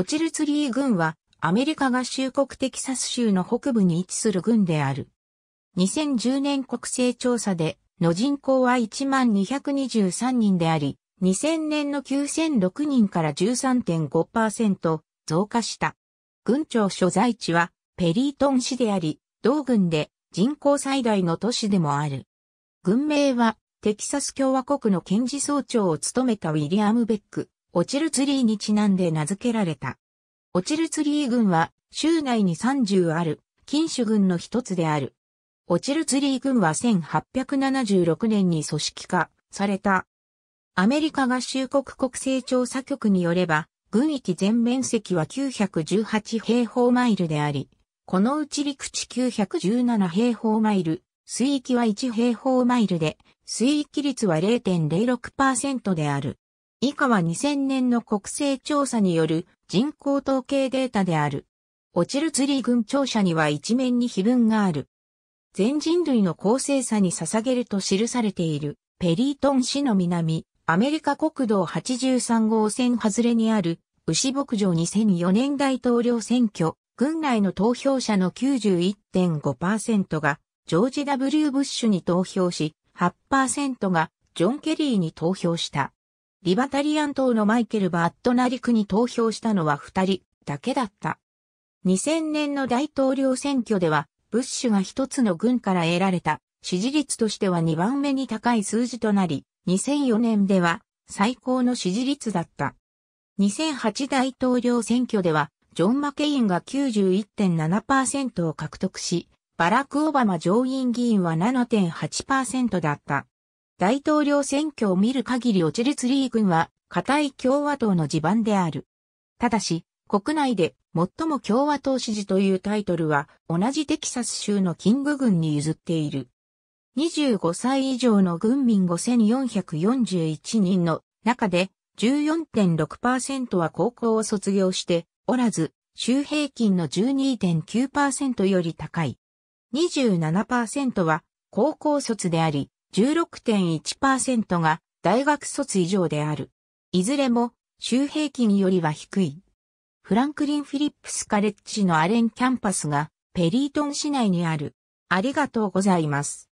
オチルツリー郡は、アメリカ合衆国テキサス州の北部に位置する郡である。2010年国勢調査で、の人口は12,223人であり、2000年の9006人から13.5%増加した。郡庁所在地はペリートン市であり、同郡で人口最大の都市でもある。郡名はテキサス共和国の検事総長を務めたウィリアム・ベック、オチルツリーにちなんで名付けられた。オチルツリー軍は、州内に30ある、禁酒軍の一つである。オチルツリー軍は1876年に組織化された。アメリカ合衆国国勢調査局によれば、軍域全面積は918平方マイルであり、このうち陸地917平方マイル、水域は1平方マイルで、水域率は0.06%である。以下は2000年の国勢調査による人口統計データである。オチルツリー群庁舎には一面に碑文がある。全人類の公正さに捧げると記されている、ペリートン市の南、アメリカ国道83号線外れにある、牛牧場2004年大統領選挙、軍内の投票者の91.5%が、ジョージ・ W・ ブッシュに投票し、8%が、ジョン・ケリーに投票した。リバタリアン党のマイケル・バットナリクに投票したのは二人だけだった。2000年の大統領選挙では、ブッシュが一つの軍から得られた支持率としては2番目に高い数字となり、2004年では最高の支持率だった。2008大統領選挙では、ジョン・マケインが91.7%を獲得し、バラク・オバマ上院議員は7.8%だった。大統領選挙を見る限りオチるツリー軍は、固い共和党の地盤である。ただし、国内で最も共和党支持というタイトルは同じテキサス州のキング軍に譲っている。25歳以上の軍民5441人の中で14.6%は高校を卒業しておらず、州平均の12.9%より高い。27%は高校卒であり、16.1%が大学卒以上である。いずれも州平均よりは低い。フランクリン・フィリップス・カレッジのアレンキャンパスがペリートン市内にある。ありがとうございます。